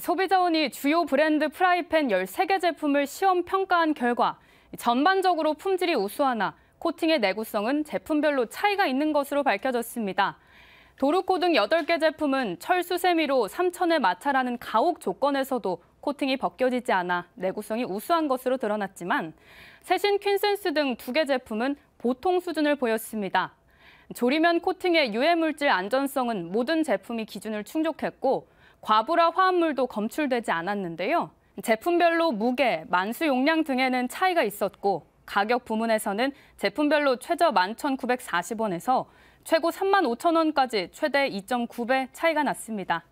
소비자원이 주요 브랜드 프라이팬 13개 제품을 시험 평가한 결과 전반적으로 품질이 우수하나 코팅의 내구성은 제품별로 차이가 있는 것으로 밝혀졌습니다. 도루코 등 8개 제품은 철수 세미로 3천의 마찰하는 가옥 조건에서도 코팅이 벗겨지지 않아 내구성이 우수한 것으로 드러났지만 세신 퀸센스 등 2개 제품은 보통 수준을 보였습니다. 조리면 코팅의 유해물질 안전성은 모든 제품이 기준을 충족했고 과부라 화합물도 검출되지 않았는데요. 제품별로 무게, 만수 용량 등에는 차이가 있었고 가격 부문에서는 제품별로 최저 11,940원에서 최고 3만 5천 원까지 최대 2.9배 차이가 났습니다.